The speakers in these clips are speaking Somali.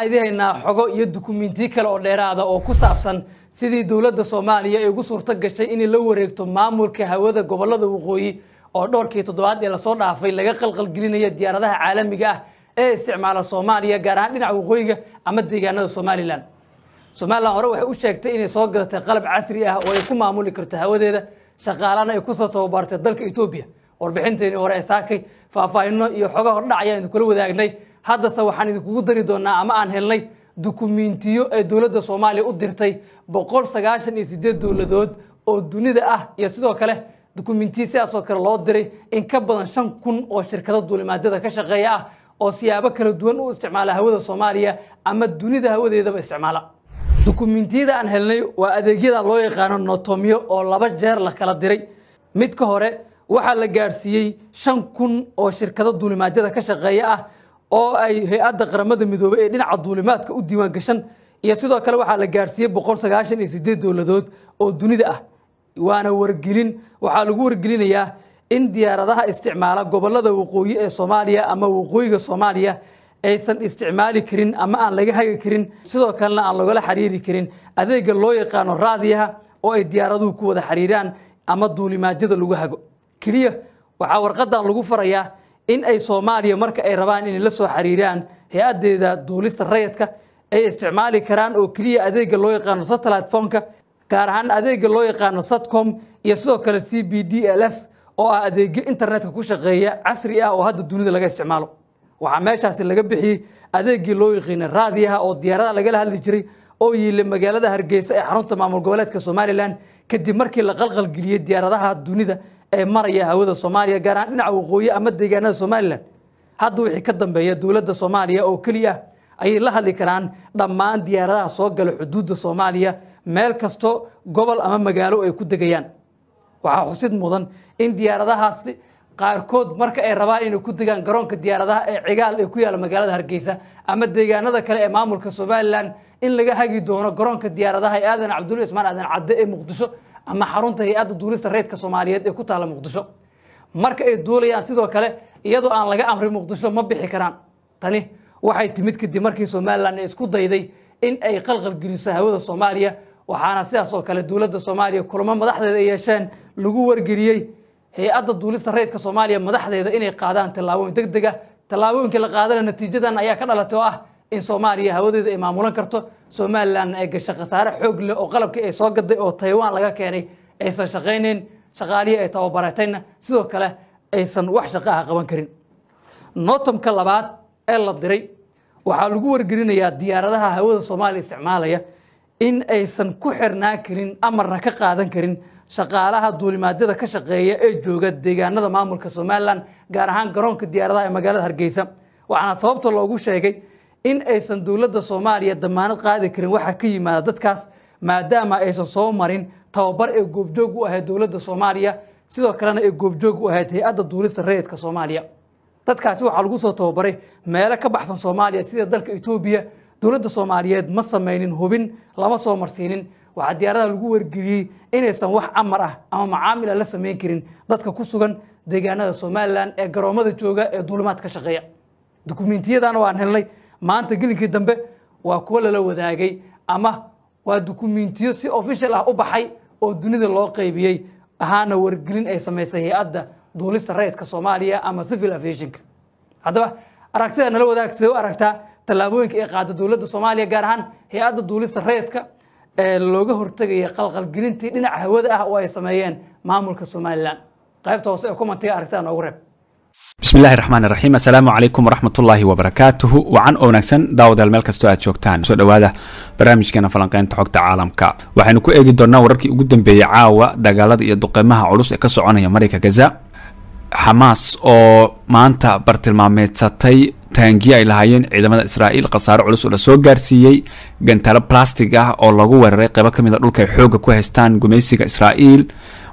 haynaa xogo iyo dukumentiyo kale oo dheeraada oo ku saabsan sidii dowladda soomaaliya ay ugu suurto gashay inay la wareegto maamulka hawada gobollada waqooyi oo dhowrkii toddobaad ee lasoo dhaafay laga qalqalgelinaya diyaaradaha caalamiga ah ee isticmaala soomaaliya gaar ahaan dhinaca waqooyiga ama deegaanada somalilan somalilan hore waxay u sheegtay inay soo gadatay qalab casri ah oo ay ku maamuli karto hawadeeda shaqaalana ay kusoo tababartay dalka etoobiya warbixinteennii hore ee saakay faahfaahinno iyo xoga hordhac ayaan idinkula wadaagnay haddase waxaan idinkugu dari doonaa ama aan helnay dukumentiyo ay dowladda soomaaliya u dirtay boqol sagaashan iyo sideed dowladood oo dunida ah iyo sidoo kale dukumentiya sidaasoo kale loo diray in ka badan shan kun oo shirkado duulimaadyada ka shaqeeya ah oo siyaabo kala duwan u isticmaala hawada soomaaliya ama dunida hawadeedaba isticmaala dukumentiyada aan helnay waa adeegyada loo yaqaano notomyo oo laba jeer la kala diray mid ka hore waxaa la gaadhsiiyey shan kun oo shirkado duulimaadyada ka shaqeeya ah oo ay hay-adda qaramada midoobey ee dhinaca duulimaadka u diiwaan gashan iyo sidoo kale waxaa la gaarsiiyey boqol sagaashan iyo sideed dowladood oo dunida ah waana wargelin waxaa lagu wargelinayaa in diyaaradaha isticmaala gobolada waqooyi ee soomaaliya ama waqooyiga soomaaliya aysan isticmaali karin ama aan laga hagi karin sidoo kalena aan lagala xiriiri karin adeega loo yaqaano raadiyaha oo ay diyaaraduhu ku wada xiriiraan ama duulimaadyada lagu hago keliya waxaa warqadan lagu farayaa in ay soomaaliya marka ay rabaan inay la soo xiriiraan hay-adeeda duulista rayadka ay isticmaali karaan oo keliya adeega loo yaqaano satelitefomka gaar ahaan adeega loo yaqaano satcom iyo sidoo kale c b d l s oo ah adeegyo internetka ku shaqeeya casri ah oo hadda dunida laga isticmaalo waxaa meeshaasi laga bixiyey adeegii loo yaqiinay raadiyaha ah oo diyaarada lagala hadli jiray oo yiilay magaalada hargeysa ee xarunta maamul goboleedka somalilan kadib markii la qalqalgeliyey diyaaradaha dunida ee maraya hawada soomaaliya gaaraan dhinaca waqooyi ama deegaanada somalilan hadda wixii ka dambeeya dowladda soomaaliya oo keliya ayay la hadli karaan dhammaan diyaaradaha soo gala xuduudda soomaaliya meel kasto gobol ama magaalo ay ku degayaan waxaa xusid mudan in diyaaradahaasi qaarkood marka ay rabaan inay ku degaan garoonka diyaaradaha ee cigaal ee ku yaala magaalada hargeysa ama deegaanada kale ee maamulka somalilan in laga hagi doono garoonka diyaaradaha ee aadan cabdulla ismaan aadan cadde ee muqdisho ama xarunta hay-adda duulista reydka soomaaliyeed ee ku taalla muqdisho marka ay duulayaan sidoo kale iyadoo aan laga amrin muqdisho ma bixi karaan tani waxay timid kadib markii somalilan ay isku dayday in ay qalqalgeliso hawada soomaaliya waxaana sidaas oo kale dowladda soomaaliya kulamo madaxdeeda ay yeesheen lagu wargeliyey hay-adda duulista reydka soomaaliya madaxdeeda inay qaadaan tallaabooyin deg deg ah tallaabooyinkii la qaadana natiijadan ayaa ka dhalatay oo ah in soomaaliya hawadeeda ay maamulan karto somalilan ay gasha khasaare xoog leh oo qalabkii ay soo gaday oo taywaan laga keenay aysan shaqaynayn shaqaalihii ay tababaratayna sidoo kale aysan wax shaqo ah qaban karin notomka labaad ee la diray waxaa lagu wargelinayaa diyaaradaha hawada soomaaliya isticmaalaya in aysan ku xirnaan karin amarna ka qaadan karin shaqaalaha duulimaadyada ka shaqeeya ee jooga deegaanada maamulka somalilan gaar ahaan garoonka diyaaradaha ee magaalada hargeysa waxaana sababta loogu sheegay in aysan dowladda soomaaliya damaanad qaadi karin waxaa ka yimaada dadkaas maadaama aysan soo marin tababar ee goobjoog u ahayd dowladda soomaaliya sidoo kalena ay goobjoog u ahayd hay-adda duulista rayidka soomaaliya dadkaasi waxaa lagu soo tababaray meelo ka baxsan soomaaliya sida dalka etoobiya dowladda soomaaliyeed ma samaynin hubin lama soo marsiinin waxaa diyaarada lagu wargeliyey inaysan wax amar ah ama macaamila la samayn karin dadka ku sugan deegaanada somalilan ee garoommada jooga ee duulimaad ka shaqeeya dukumentiyadana waan helnay maanta gelinkii dambe waa kuwo lala wadaagay ama waa dukumentiyo si official ah u baxay oo dunida loo qaybiyey ahaana wargelin ay samaysay hay-adda duulista rayidka soomaaliya ama civil aviationka haddaba aragtida nala wadaag siday u aragtaa tallaabooyinka ay qaada dowladda soomaaliya gaar ahaan hay-adda duulista rayidka ee looga hortegaya qalqalgelintii dhinaca hawada ah oo ay sameeyeen maamulka somalilan qaybta hoose ee komantega aragtida noogu reeb bismi illaahi raxmaan raxiim assalaamu calaykum waraxmatullaahi wabarakaatuhu wacan oo wanaagsan daawadaal meel kastoo aad joogtaan soo dhowaada barnaamijkeena falanqeynta xogta caalamka waxaynu ku eegi doonaa wararkii ugu dambeeyey caawa dagaalada iyo duqeymaha culus ee ka soconaya marayka gaza xamaas oo maanta bartilmaameedsatay taangiye ay lahaayeen ciidamada israa'iil khasaaro culus oo lasoo gaarsiiyey gantaalo blastig ah oo lagu weeraray qaybo ka mid a ah dhulka ay xoogga ku haystaan gumaysiga israa'iil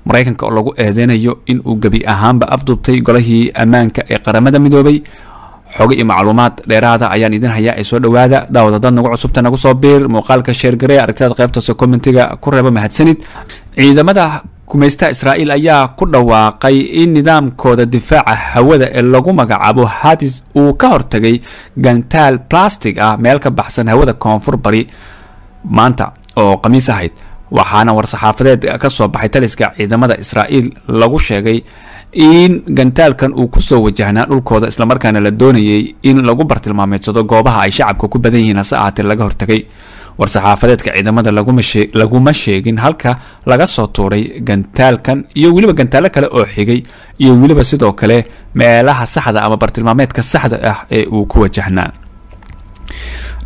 maraykanka oo lagu eedeynayo in uu gebi ahaanba afduubtay golahii ammaanka ee qaramada midoobay xoga iyo macluumaad dheeraada ayaan idin hayaa ee soo dhowaada daawad nagu cusubta nagu soo biir muuqaalka sheergaree aragtida qaybtaose commentiga ku reebo mahadsanid ciidamada kumaystaha israa'iil ayaa ku dhawaaqay in nidaamkooda difaaca hawada ee lagu magacaabo hadis uu ka hortagay gantaal blastic ah meel ka baxsan hawada koonfur bari maanta oo khamiis ahayd waxaana war-saxaafadeed ka soo baxay taliska ciidamada israa'iil lagu sheegay in gantaalkan uu kusoo wajahnaa dhulkooda islamarkaana la doonayay in lagu bartilmaameedsado goobaha ay shacabka ku badan yihiin hase ahaatee laga hortegay war-saxaafadeedka ciidamada laguma sheegin halka laga soo tuuray gantaalkan iyo weliba gantaallo kale oo xigay iyo weliba sidoo kale meelaha saxda ama bartilmaameedka saxda ah ee uu ku wajahnaa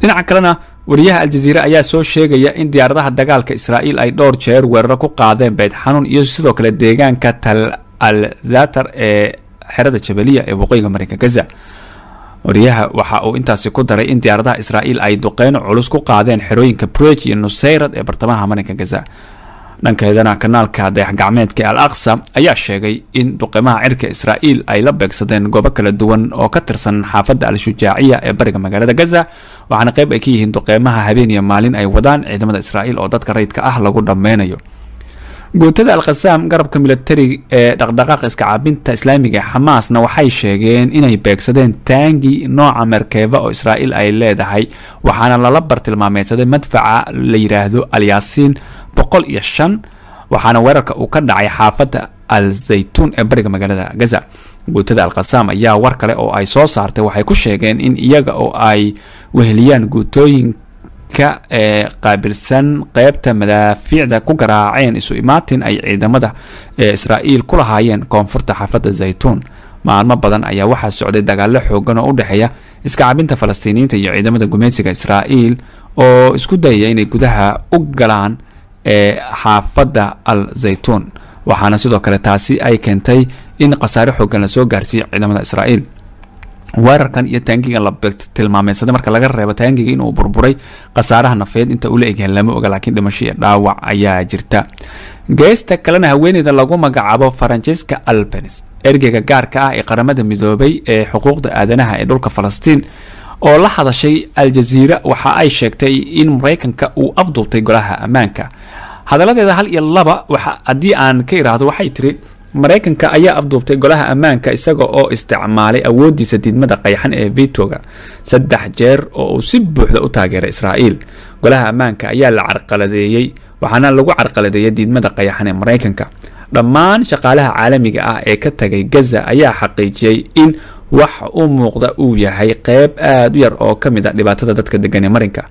dhinaca kalena wariyaha aljaziire ayaa soo sheegaya in diyaaradaha dagaalka israa'iil ay dhowr jeer weeraro ku qaadeen beyd xanuun iyo sidoo kale deegaanka tal al zatar ee xerada jabeliya ee waqooyiga marinka gaza wariyaha waxa uu intaasi ku daray in diyaaradaha israa'iil ay duqeyno culus ku qaadeen xerooyinka breg iyo nuseyrad ee bartamaha marinka gaza dhankeedana kanaalka dayaxgacmeedka al aqsa ayaa sheegay in duqeymaha cirka israa'iil ay la beegsadeen gobo kala duwan oo ka tirsan xaafadda al-shujaaciya ee bariga magaalada gaza waxaana qeyb ay ka yihiin duqeymaha habeen iyo maalin ay wadaan ciidamada israa'iil oo dadka rayidka ah lagu dhammeynayo guutada alkhasaam garabka milatari ee dhaqdhaqaaq iska iskacaabinta islaamiga ee xamaasna waxay sheegeen inay beegsadeen taangi nooca markeeba oo israa'iil ay leedahay waxaana lala bartilmaameysaday madfaca la yidhaahdo alyaasiin boqol iyo shan waxaana weerarka uu ka dhacay xaafadda al zaytuun ee bariga magaalada gaza guutada alkhasaam ayaa war kale oo ay soo saartay waxay ku sheegeen in iyaga oo ay weheliyaan guutooyinka ee qaabilsan qeybta madaafiicda ku garaaceen isu imaatin ay ciidamada ee israa'iil ku lahaayeen koonfurta xaafadda zaytuun maalmo badan ayaa waxaa socday dagaalo xoogan oo u dhexeeya cabinta falastiiniyiinta iyo ciidamada gumaysiga israa'iil oo isku dayaya inay gudaha u galaan ee xaafadda al zaytuun waxaana sidoo kale taasi ay keentay in khasaare xoogan lasoo gaarsiiyo ciidamada israa'iil weerarkan iyo taangiga la tilmaameysaday marka laga reebo taangiga inuu burburay khasaaraha nafeed inta ula egyahan lama oga laakiin dhimasho iyo dhaawac ayaa jirta geesta kalena haweeneyda lagu magacaabo faranjiska albanes ergeyga gaarka ah ee qaramada midoobay ee xuquuqda aadanaha ee dhulka falastiin oo la hadashay aljaziira waxa ay sheegtay in maraykanka uu afduubtay golaha ammaanka hadaladeeda hal iyo laba haddii aan ka idhaahdo waxay tiri maraykanka ayaa afduubtay golaha ammaanka isaga oo isticmaalay awooddiisa diidmada qayaxan ee vitoga saddex jeer oo uu si buuxda u taageeray israa'iil golaha ammaanka ayaa la carqaladeeyey waxaana lagu carqaladeeyay diidmada qayaxan ee maraykanka dhammaan shaqaalaha caalamiga ah ee ka tagay gaza ayaa xaqiijiyey in wax u muuqda uu yahay qeyb aada u yar oo ka mid a ah dhibaatada dadka degan ee marinka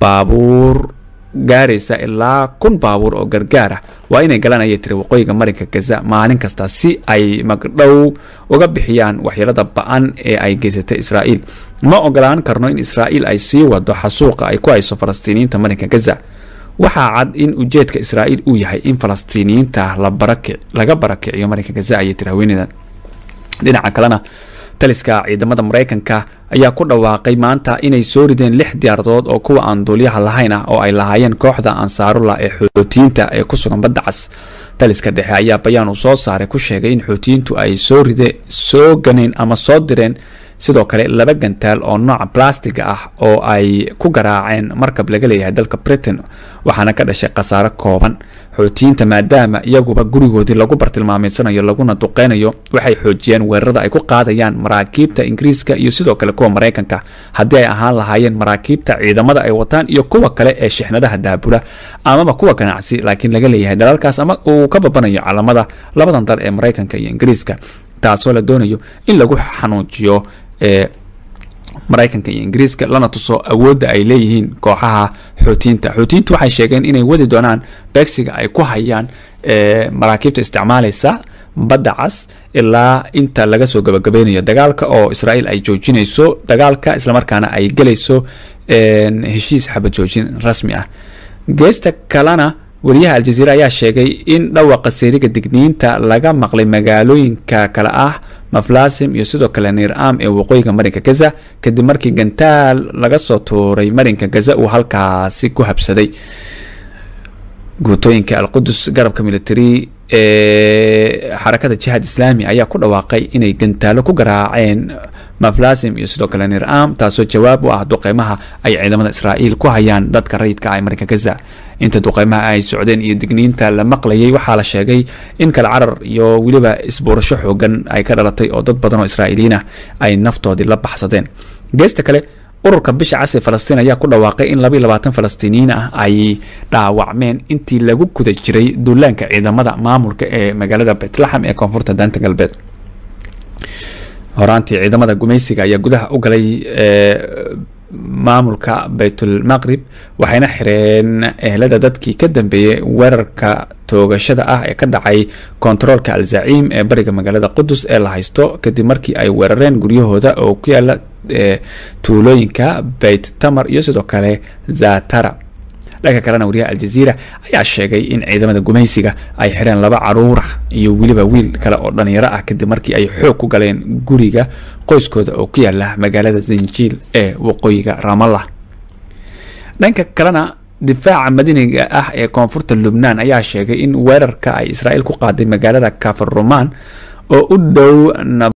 baabuur gaaraysa ilaa kun baabuur oo gargaar ah. waa inay galaan ayay tiri waqooyiga marinka gaza maalin kasta si ay magdhow uga bixiyaan waxyeelada ba-an ee ay geysatay israa'iil ma ogolaan karno in israa'iil ay sii wado xasuuqa ay ku hayso falastiiniyiinta marinka gaza waxaa cad in ujeedka israa'iil uu yahay in falastiiniyiinta laga barakiciyo marinka gaza ayay tiri haweeneydan dhinaca kalena taliska ciidamada maraykanka ayaa ku dhawaaqay maanta inay soo rideen lix diyaaradood oo kuwa aan duulyaha lahayn ah oo ay lahaayeen kooxda ansaarullah ee xootiyiinta ee ku sugan badda cas taliska dhexe ayaa bayaan uu soo saaray ku sheegay in xootiyiintu ay soo ride soo ganeen ama soo direen sidoo kale laba gantaal oo nooc blastiga ah oo ay ku garaaceen markab laga leeyahay dalka britain waxaana ka dhashay khasaaro kooban xootiyiinta maadaama iyaguba gurigoodii lagu bartilmaamaysanayo laguna duqeynayo waxay xoojiyeen weerarada ay ku qaadayaan maraakiibta ingiriiska iyo sidoo kale kuwa maraykanka haddii ay ahaan lahaayeen maraakiibta ciidamada ay wataan iyo kuwa kale ee shixnadaha daabula amaba kuwa ganacsi laakiin laga leeyahay dalaalkaas ama uu ka babanayo calamada labadan dal ee maraykanka iyo ingiriiska taasoo la doonayo in lagu xanuujiyo maraykanka iyo ingiriiska lana tuso awoodda ay leeyihiin kooxaha xootiyiinta xootiyiintu waxay sheegeen inay wadi doonaan beegsiga ay ku hayaan maraakiibta isticmaalaysa badda cas ilaa inta laga soo gabagabeynayo dagaalka oo israael ay joojinayso dagaalka islamarkaana ay gelayso heshiis xabad joojin rasmi ah geesta kalena wariyaha aljaziira ayaa sheegay in dhawaqa seeriga digniinta laga maqlay magaalooyinka kale ah maflasim iyo sidoo kale niir-aam ee waqooyiga marinka gaza kadib markii gantaal laga soo tuuray marinka gaza uu halkaasi ku habsaday guutooyinka alqudus garabka military ee xarakada jihaad islaami ayaa ku dhawaaqay inay gantaalo ku garaaceen maflasim iyo sidoo kale nir am taasoo jawaab u ah duqeymaha ay ciidamada israa'iil ku hayaan dadka rayidka ah ee marka gaza inta duqeymaha ay socdeen iyo digniinta la maqlayay waxaa la sheegay in kale carar iyo weliba isbuurasho xoogan ay ka dhalatay oo dad badan oo israa'iiliyiin ah ay naftoodii la baxsadeen geesta kale ururka bisha casri falastiin ayaa ku dhawaaqay in labaiy labaatan falastiiniyiin ah ay dhaawacmeen intii lagu guda jiray duulaanka ciidamada maamulka ee magaalada betlahem ee koonfurta daanta galbeed horaantii ciidamada gumaysiga ayaa gudaha u galay maamulka baytulmaqrib waxayna xireen ehlada dadkii ka dambeeyey weerarka toogashada ah ee ka dhacay kontaroolka alzaciim ee bariga magaalada qudus ee la haysto kadib markii ay weerareen guryahooda oo ku yaala tuulooyinka bayt tamar iyo sidoo kale zatara dhanka kalena wariyaha aljaziira ayaa sheegay in ciidamada gumaysiga ay xireen laba caruura iyo weliba wiil kale oo dhalinyaro ah kadib markii ay xoog ku galeen guriga qoyskooda oo ku yaala magaalada zinjiil ee waqooyiga ramallah dhanka kalena difaaca madaniga ah ee koonfurta lubnaan ayaa sheegay in weerarka ay israa'iil ku qaaday magaalada kafarrumaan oo u dhow